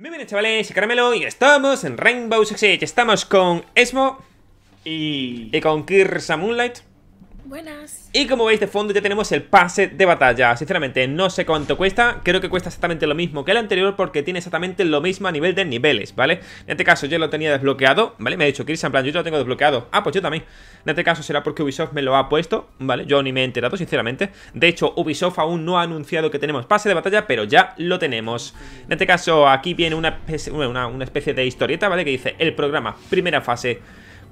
Muy chavales, soy Caramelo y estamos en Rainbow Six Siege Estamos con Esmo Y... Y con Kirsa Moonlight y como veis de fondo ya tenemos el pase de batalla. Sinceramente, no sé cuánto cuesta. Creo que cuesta exactamente lo mismo que el anterior porque tiene exactamente lo mismo a nivel de niveles, ¿vale? En este caso yo lo tenía desbloqueado, ¿vale? Me ha dicho Chris, en plan, yo ya lo tengo desbloqueado. Ah, pues yo también. En este caso será porque Ubisoft me lo ha puesto, ¿vale? Yo ni me he enterado, sinceramente. De hecho, Ubisoft aún no ha anunciado que tenemos pase de batalla, pero ya lo tenemos. En este caso, aquí viene una una especie de historieta, ¿vale? Que dice, el programa, primera fase...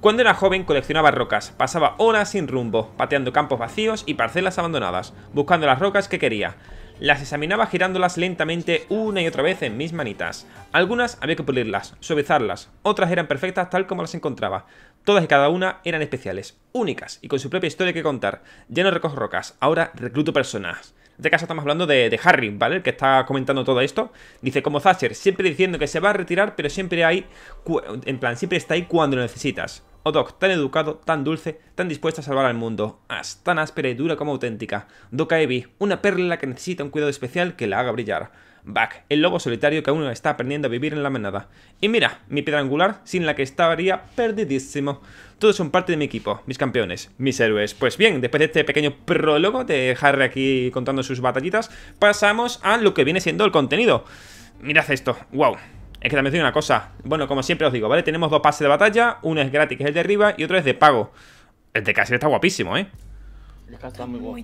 Cuando era joven coleccionaba rocas, pasaba horas sin rumbo, pateando campos vacíos y parcelas abandonadas, buscando las rocas que quería. Las examinaba girándolas lentamente una y otra vez en mis manitas. Algunas había que pulirlas, suavizarlas, otras eran perfectas tal como las encontraba. Todas y cada una eran especiales, únicas y con su propia historia que contar. Ya no recojo rocas, ahora recluto personas. De este caso estamos hablando de, Harry, ¿vale? El que está comentando todo esto. Dice, como Thatcher, siempre diciendo que se va a retirar, pero siempre hay... En plan, siempre está ahí cuando lo necesitas. Oh, doc, tan educado, tan dulce, tan dispuesta a salvar al mundo. As, tan áspera y dura como auténtica. Doca Evi, una perla que necesita un cuidado especial que la haga brillar. Back, el lobo solitario que aún está aprendiendo a vivir en la manada. Y mira, mi piedra angular, sin la que estaría perdidísimo. Todos son parte de mi equipo, mis campeones, mis héroes. Pues bien, después de este pequeño prólogo de Harry aquí contando sus batallitas, pasamos a lo que viene siendo el contenido. Mirad esto, wow. Es que también digo una cosa. Bueno, como siempre os digo, ¿vale? Tenemos dos pases de batalla. Uno es gratis, que es el de arriba, y otro es de pago. El de casi está guapísimo, ¿eh?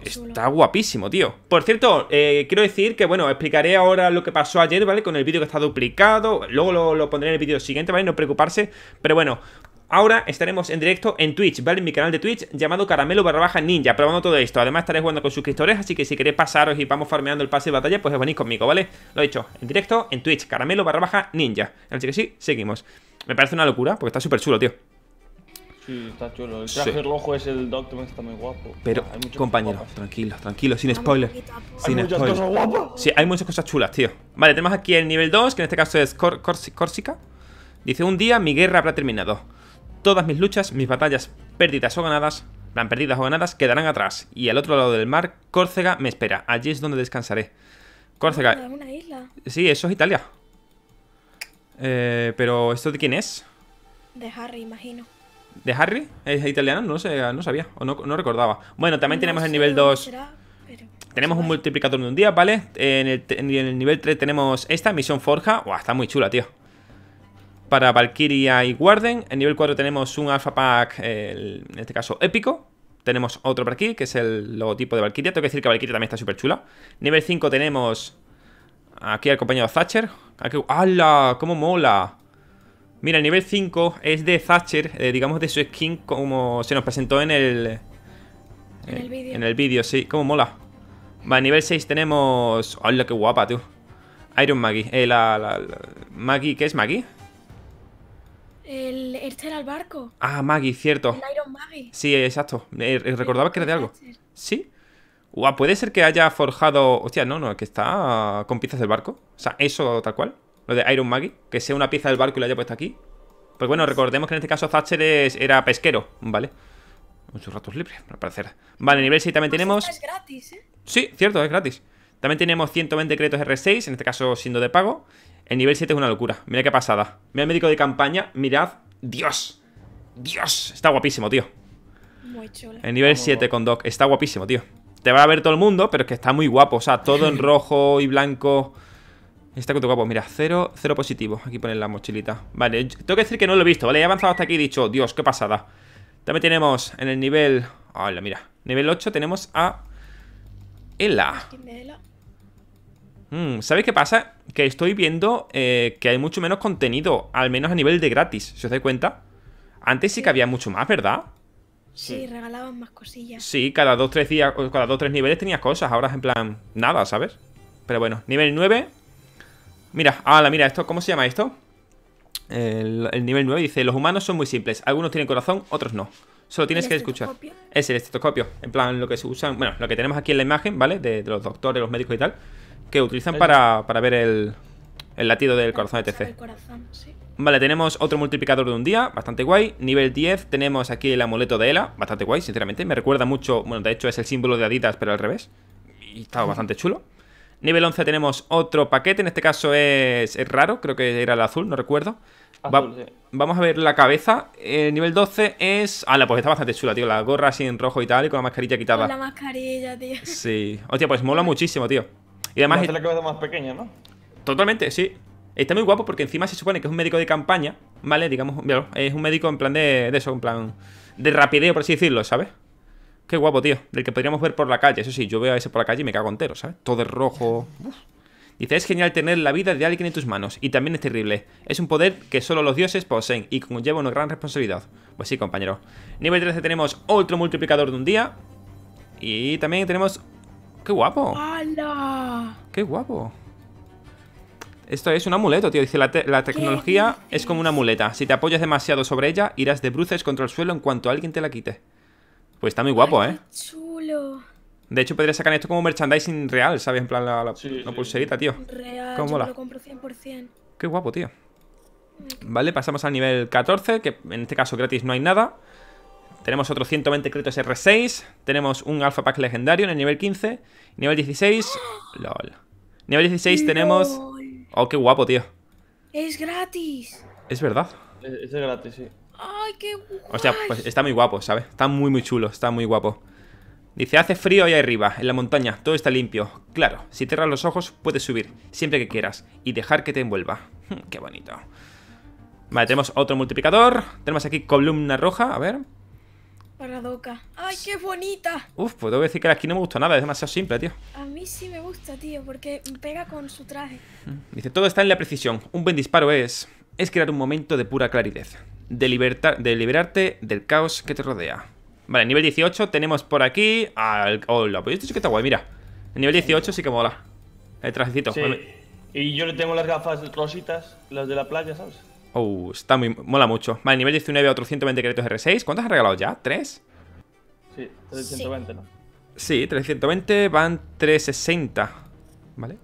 Está, guapísimo, tío. Por cierto, eh, quiero decir que, bueno, explicaré ahora lo que pasó ayer, ¿vale? Con el vídeo que está duplicado. Luego lo pondré en el vídeo siguiente, ¿vale? No preocuparse. Pero bueno, Ahora estaremos en directo en Twitch, ¿vale? En mi canal de Twitch llamado Caramelo barra baja ninja, probando todo esto. Además estaré jugando con suscriptores, así que si queréis pasaros y vamos farmeando el pase de batalla, pues venís conmigo, ¿vale? Lo he dicho en directo en Twitch, Caramelo barra baja ninja. Así que sí, seguimos. Me parece una locura, porque está súper chulo, tío. Sí, está chulo. El traje rojo es el Doctor, está muy guapo. Pero, compañero, tranquilo, tranquilo, sin spoiler. Sin hay Muchas cosas guapas. Sí, hay muchas cosas chulas, tío. Vale, tenemos aquí el nivel 2, que en este caso es Corsica. Dice, un día mi guerra habrá terminado. Todas mis luchas, mis batallas perdidas o ganadas, plan perdidas o ganadas, quedarán atrás. Y al otro lado del mar, Córcega me espera. Allí es donde descansaré. Córcega. Ah, ¿Es una isla. Sí, eso es Italia. Eh, pero, ¿esto de quién es? De Harry, imagino. ¿De Harry? ¿Es italiano? No sé, no sabía. O no, recordaba. Bueno, también tenemos el nivel 2. Tenemos un multiplicador de un día, ¿vale? En el, en el nivel 3 tenemos esta, misión Forja. Buah, está muy chula, tío para Valkyria y Warden. En nivel 4 tenemos un Alpha Pack, en este caso épico. Tenemos otro por aquí, que es el logotipo de Valkyria. Tengo que decir que Valkyria también está súper chula. Nivel 5 tenemos aquí al compañero Thatcher. ¡Hala! ¡Cómo mola! Mira, el nivel 5 es de Thatcher, eh, digamos de su skin como se nos presentó en el... en el eh, vídeo, sí. ¡Cómo mola! Vale, nivel 6 tenemos... ¡Hala, qué guapa, tú! Iron Maggie. Eh, la... ¿Maggie? ¿Qué es Maggie? El, este era el barco. Ah, Maggie, cierto. El Iron Maggie. Sí, exacto. Eh, recordaba que era de algo. Sí. puede ser que haya forjado. Hostia, no, no, que está con piezas del barco. O sea, eso tal cual. Lo de Iron Maggie. Que sea una pieza del barco y la haya puesto aquí. Pues bueno, recordemos que en este caso Thatcher era pesquero, ¿vale? Muchos ratos libres, para parecer. Vale, nivel 6 también pues tenemos. Es gratis, ¿eh? Sí, cierto, es gratis. También tenemos 120 créditos R6, en este caso siendo de pago. El nivel 7 es una locura. Mira qué pasada. Mira el médico de campaña. Mirad. Dios. Dios. Está guapísimo, tío. Muy chulo. El nivel 7 con Doc. Está guapísimo, tío. Te va a ver todo el mundo, pero es que está muy guapo. O sea, todo en rojo y blanco. Está con guapo. Mira, cero, cero positivo. Aquí ponen la mochilita. Vale, tengo que decir que no lo he visto, ¿vale? He avanzado hasta aquí y he dicho, Dios, qué pasada. También tenemos en el nivel... Hola, mira. Nivel 8 tenemos a... Ela. Mm, sabes ¿Sabéis qué pasa? Que estoy viendo eh, que hay mucho menos contenido, al menos a nivel de gratis, si os dais cuenta. Antes sí, que había mucho más, ¿verdad? Sí, regalaban más cosillas. Sí, cada dos, tres días, cada dos, tres niveles tenías cosas. Ahora es en plan, nada, ¿sabes? Pero bueno, nivel 9. Mira, ala, mira, esto, ¿cómo se llama esto? El, nivel 9 dice, los humanos son muy simples. Algunos tienen corazón, otros no. Solo tienes que escuchar. Es el estetoscopio. En plan, lo que se usan, bueno, lo que tenemos aquí en la imagen, ¿vale? de los doctores, los médicos y tal que utilizan para, ver el, latido del corazón de TC. Vale, tenemos otro multiplicador de un día, bastante guay. Nivel 10 tenemos aquí el amuleto de Ela, bastante guay, sinceramente. Me recuerda mucho, bueno, de hecho es el símbolo de Adidas, pero al revés. Y está bastante chulo. Nivel 11 tenemos otro paquete, en este caso es, raro, creo que era el azul, no recuerdo. Vamos a ver la cabeza. nivel 12 es... Ah, la pues está bastante chula, tío. La gorra así en rojo y tal, y con la mascarilla quitada. Con la mascarilla, tío. Sí. Hostia, pues mola muchísimo, tío. Y además. es la cabeza más pequeña, ¿no? Totalmente, sí. Está muy guapo porque encima se supone que es un médico de campaña, ¿vale? Digamos, es un médico en plan de, de eso, en plan de rapideo, por así decirlo, ¿sabes? Qué guapo, tío. Del que podríamos ver por la calle. Eso sí, yo veo a ese por la calle y me cago entero, ¿sabes? Todo de rojo. Dice, es genial tener la vida de alguien en tus manos. Y también es terrible. Es un poder que solo los dioses poseen y conlleva una gran responsabilidad. Pues sí, compañero. Nivel 13 tenemos otro multiplicador de un día. Y también tenemos ¡Qué guapo! ¡Hala! ¡Qué guapo! Esto es un amuleto, tío. Dice, la, tecnología es como una muleta. Si te apoyas demasiado sobre ella, irás de bruces contra el suelo en cuanto alguien te la quite. Pues está muy guapo, ¿eh? chulo! De hecho, podría sacar esto como merchandising real, ¿sabes? En plan, la, pulserita, tío. Real, lo compro 100%. Qué guapo, tío. Mm. Vale, pasamos al nivel 14, que en este caso gratis no hay nada. Tenemos otro 120 créditos R6. Tenemos un Alpha Pack legendario en el nivel 15. Nivel 16. LOL. Nivel 16 tenemos. Oh, qué guapo, tío. Es gratis. Es verdad. Es, gratis, sí. Ay, qué pues está muy guapo, ¿sabes? Está muy, muy chulo. Está muy guapo. Dice, hace frío ahí arriba, en la montaña, todo está limpio. Claro, si cierras los ojos, puedes subir, siempre que quieras, y dejar que te envuelva. Qué bonito. Vale, tenemos otro multiplicador. Tenemos aquí columna roja, a ver. Paradoca. ¡Ay, qué bonita! Uf, puedo decir que la skin no me gusta nada, es demasiado simple, tío. A mí sí me gusta, tío, porque pega con su traje. Mm. Dice, todo está en la precisión. Un buen disparo es... Es crear un momento de pura claridad. De, libertar, de liberarte del caos que te rodea. Vale, nivel 18 tenemos por aquí al... Hola, pues este sí que está guay, mira. El nivel 18 sí que mola. El trajecito. Y yo le tengo las gafas rositas, las de la playa, ¿sabes? Oh, está muy... Mola mucho. Vale, nivel 19, otros 120 créditos R6. ¿Cuántos has regalado ya? ¿Tres? Sí, 320, ¿no? Sí, 320 van 360. Vale.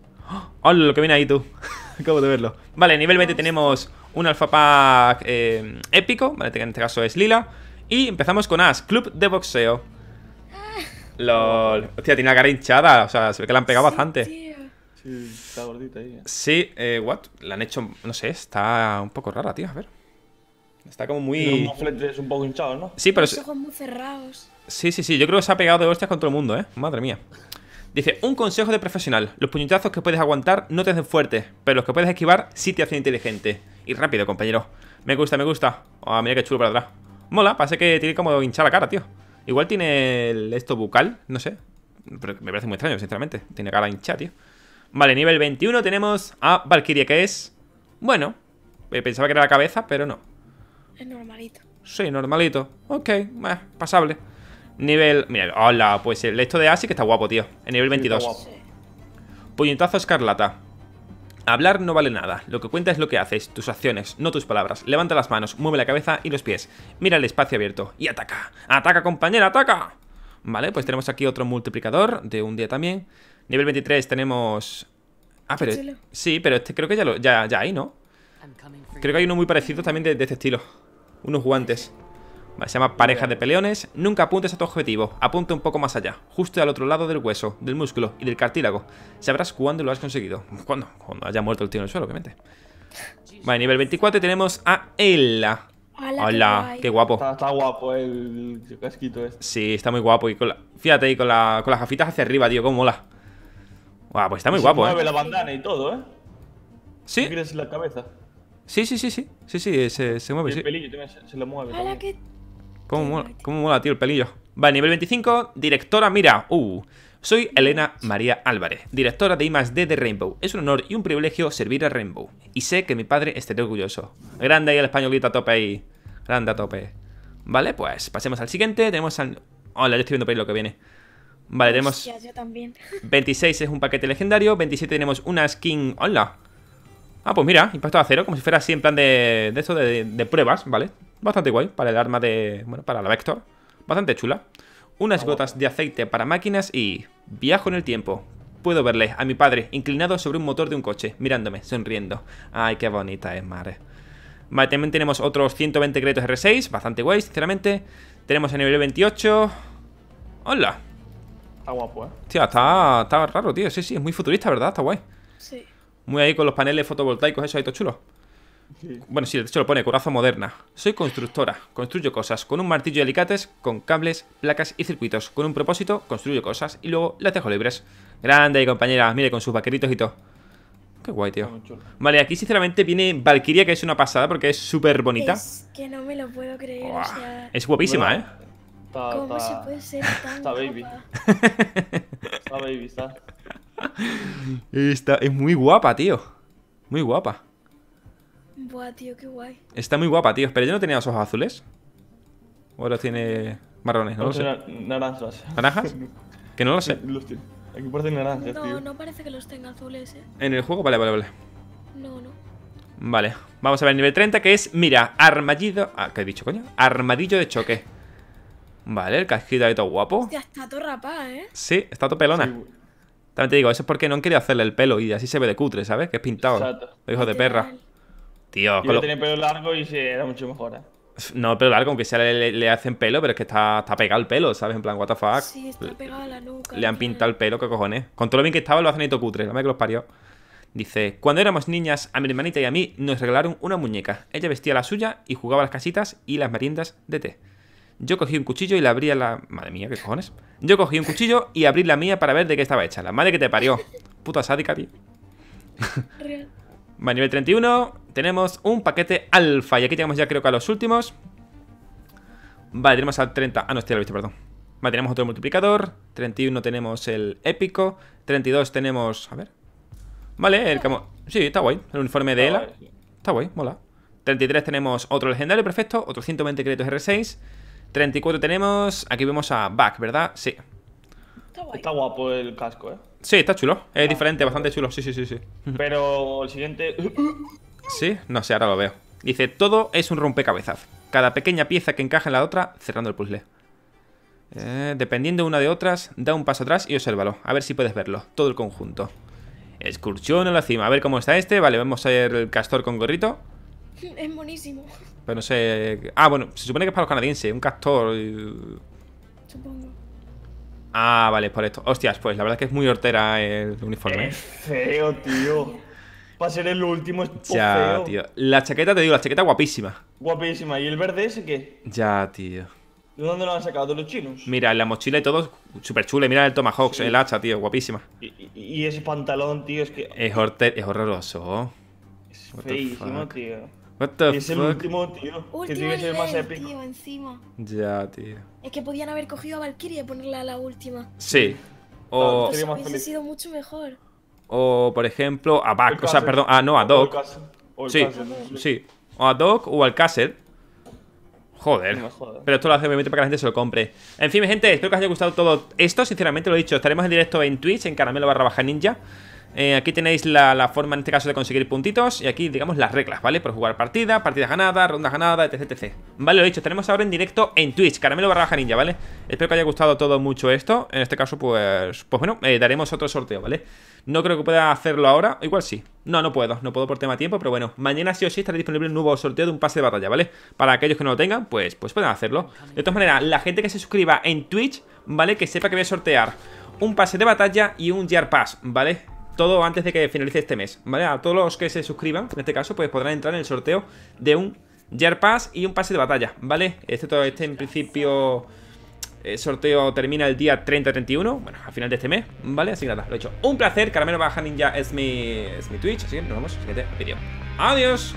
¡Oh, lo que viene ahí tú! Acabo de verlo. Vale, nivel 20 tenemos un alfa pack eh, épico, vale, en este caso es lila. Y empezamos con As, club de boxeo. Ah. LOL. Hostia, tiene la cara hinchada, o sea, se ve que la han pegado bastante. Sí, está gordita ahí. Eh. Sí, eh, what? La han hecho, no sé, está un poco rara, tío, a ver. Está como muy... un poco hinchados, ¿no? Sí, pero... Los ojos muy cerrados. Sí, sí, sí, yo creo que se ha pegado de hostias con todo el mundo, ¿eh? Madre mía. Dice, un consejo de profesional. Los puñetazos que puedes aguantar no te hacen fuerte, pero los que puedes esquivar sí te hacen inteligente. Y rápido, compañero. Me gusta, me gusta. Ah, mira qué chulo para atrás. Mola, parece que tiene como hinchada la cara, tío. Igual tiene esto bucal, no sé. me parece muy extraño, sinceramente. Tiene cara hinchada, tío. Vale, nivel 21 tenemos a Valkyrie, que es... Bueno, eh, pensaba que era la cabeza, pero no. Es normalito. Sí, normalito. Ok, eh, pasable. Nivel... Mira, hola, pues el esto de Asi que está guapo, tío. En nivel 22. Puñetazo escarlata. Hablar no vale nada, lo que cuenta es lo que haces, tus acciones, no tus palabras. Levanta las manos, mueve la cabeza y los pies, mira el espacio abierto y ataca. ¡Ataca, compañera, ataca! Vale, pues tenemos aquí otro multiplicador de un día también. Nivel 23 tenemos... Ah, pero... Sí, pero este creo que ya, lo, ya, ya hay, ¿no? Creo que hay uno muy parecido también de, este estilo. Unos guantes. se llama pareja de peleones. Nunca apuntes a tu objetivo. Apunta un poco más allá. Justo al otro lado del hueso, del músculo y del cartílago. Sabrás cuándo lo has conseguido. ¿Cuándo? Cuando haya muerto el tío en el suelo, obviamente. Vale, nivel 24 tenemos a Ella. Hola, qué, guapo. Está, guapo el casquito este. Sí, está muy guapo. Y Fíjate, ahí con, con las gafitas hacia arriba, tío, cómo mola wow, ah, pues está muy guapo, se mueve ¿eh? la bandana y todo, ¿eh? Sí. la cabeza. Sí, sí, sí, sí. Sí, sí, eh, se, se mueve, y el pelillo se, lo mueve. También. qué...! ¿Cómo, mola, ¿Cómo mola, tío, el pelillo? Vale, nivel 25, directora, mira. Uh. Soy Elena María Álvarez, directora de I+.D. de Rainbow. Es un honor y un privilegio servir a Rainbow. Y sé que mi padre estará orgulloso. Grande ahí el españolito a tope ahí. Grande a tope. Vale, pues pasemos al siguiente. Tenemos al... Hola, yo estoy viendo por ahí lo que viene. Vale, tenemos... 26 es un paquete legendario, 27 tenemos una skin... ¡Hola! Ah, pues mira, impacto a acero, como si fuera así en plan de, de esto de, pruebas, ¿vale? Bastante guay para el arma de... bueno, para la Vector. Bastante chula. Unas ah, gotas de aceite para máquinas y... Viajo en el tiempo. Puedo verle a mi padre inclinado sobre un motor de un coche, mirándome, sonriendo. Ay, qué bonita es, madre. Vale, también tenemos otros 120 créditos R6, bastante guay, sinceramente. Tenemos a nivel 28... ¡Hola! Está guapo, ¿eh? Tío, está, raro, tío. Sí, sí, es muy futurista, ¿verdad? Está guay. Sí. Muy ahí con los paneles fotovoltaicos, eso ahí todo chulo. Bueno, sí, de hecho lo pone, corazón moderna. Soy constructora, construyo cosas con un martillo y alicates, con cables, placas y circuitos. Con un propósito, construyo cosas y luego las dejo libres. Grande, compañera, mire, con sus vaqueritos y todo. Qué guay, tío. Vale, aquí sinceramente viene Valkyria, que es una pasada porque es súper bonita. Es que no me lo puedo creer, o sea... Es guapísima, ¿eh? Está, ¿Cómo se puede ser tan Está baby. está baby, está. está. Es muy guapa, tío. Muy guapa. Buah, tío, qué guay. Está muy guapa, tío. Pero yo no tenía los ojos azules. O los tiene marrones, no, no lo sé. Naranjas. ¿Naranjas? que no lo sé. Aquí parecen naranjas, no, tío. No, no parece que los tenga azules, eh. ¿En el juego? Vale, vale, vale. No, no. Vale, vamos a ver el nivel 30 que es, mira, armadillo... Ah, ¿qué he dicho, coño? Armadillo de choque. Vale, el casquito ahí todo guapo. Ya está todo rapado ¿eh? Sí, está todo pelona. También te digo, eso es porque no han querido hacerle el pelo y así se ve de cutre, ¿sabes? Que es pintado. Exacto. hijo de perra. Tío, Yo tenía pelo largo y se era mucho mejor, ¿eh? No, pero largo, aunque sea le, hacen pelo, pero es que está, está pegado el pelo, ¿sabes? En plan, what the fuck. Sí, está pegado a la nuca. Le han pintado el pelo, ¿qué cojones? Con todo lo bien que estaba, lo hacen todo cutre, la madre que los parió. Dice, cuando éramos niñas, a mi hermanita y a mí nos regalaron una muñeca. Ella vestía la suya y jugaba las casitas y las meriendas de té. Yo cogí un cuchillo y le abría la... Madre mía, ¿qué cojones? Yo cogí un cuchillo y abrí la mía para ver de qué estaba hecha. La madre que te parió. Puta sádica, tío. Vale, nivel 31 tenemos un paquete alfa. Y aquí tenemos ya creo que a los últimos. Vale, tenemos al 30. Ah, no, estoy lo perdón. Vale, tenemos otro multiplicador. 31 tenemos el épico. 32 tenemos... A ver. Vale, el camo... Sí, está guay. El uniforme de Ela. Está guay, mola. 33 tenemos otro legendario, perfecto. Otro 120 créditos R6. 34 tenemos. Aquí vemos a Back, ¿verdad? Sí. Está, guapo el casco, ¿eh? Sí, está chulo. Es ah, diferente, bastante chulo. Sí, sí, sí, sí. Pero el siguiente. Sí, no sé, ahora lo veo. Dice: Todo es un rompecabezas. Cada pequeña pieza que encaja en la otra, cerrando el puzzle. Eh, dependiendo una de otras, da un paso atrás y obsérvalo. A ver si puedes verlo. Todo el conjunto. Excursión en la cima. A ver cómo está este. Vale, vamos a ver el castor con gorrito. Es buenísimo. Pues no sé... Ah, bueno, se supone que es para los canadienses. Un castor... Supongo. Ah, vale, por esto. Hostias, pues la verdad es que es muy hortera el uniforme. Es ¿eh? feo, tío. a ser el último Ya, tío. La chaqueta, te digo, la chaqueta guapísima. Guapísima. ¿Y el verde ese qué? Ya, tío. ¿De dónde lo han sacado? ¿De los chinos? Mira, la mochila y todo, súper chule, Mira el Tomahawk, el hacha, tío, guapísima. Y, ese pantalón, tío, es que... Es, horter, es horroroso. Es feísimo, tío es el último, tío. Último que el más épico. Tío, encima. Ya, tío. Es que podían haber cogido a Valkyrie y ponerla a la última. Sí. O. Pues hubiese sido mucho mejor. O, por ejemplo, a Back. O sea, perdón. Ah, no, a Doc. O sí, sí. O a Doc o al Cassette. Joder. Pero esto lo hace obviamente para que la gente se lo compre. En fin, gente, espero que os haya gustado todo esto. Sinceramente, lo he dicho. Estaremos en directo en Twitch, en caramelo barra baja ninja. Eh, aquí tenéis la, forma, en este caso, de conseguir puntitos. Y aquí, digamos, las reglas, ¿vale? Por jugar partida, partida ganada, ronda ganada, etc, etc. Vale, lo dicho, tenemos ahora en directo en Twitch, Caramelo barra baja ninja, ¿vale? Espero que haya gustado todo mucho esto. En este caso, pues, pues bueno, eh, daremos otro sorteo, ¿vale? No creo que pueda hacerlo ahora. Igual sí. No, no puedo. No puedo por tema de tiempo, pero bueno. Mañana sí o sí estará disponible un nuevo sorteo de un pase de batalla, ¿vale? Para aquellos que no lo tengan, pues, pues pueden hacerlo. De todas maneras, la gente que se suscriba en Twitch, ¿vale? Que sepa que voy a sortear un pase de batalla y un Jar Pass, ¿vale? todo antes de que finalice este mes, ¿vale? A todos los que se suscriban, en este caso, pues podrán entrar en el sorteo de un year Pass y un pase de batalla, ¿vale? Este, todo, este en principio el eh, sorteo termina el día 30-31, bueno, a final de este mes, ¿vale? Así que nada, lo he hecho. Un placer, Caramelo Baja Ninja es mi, es mi Twitch, así que nos vemos en el siguiente vídeo. ¡Adiós!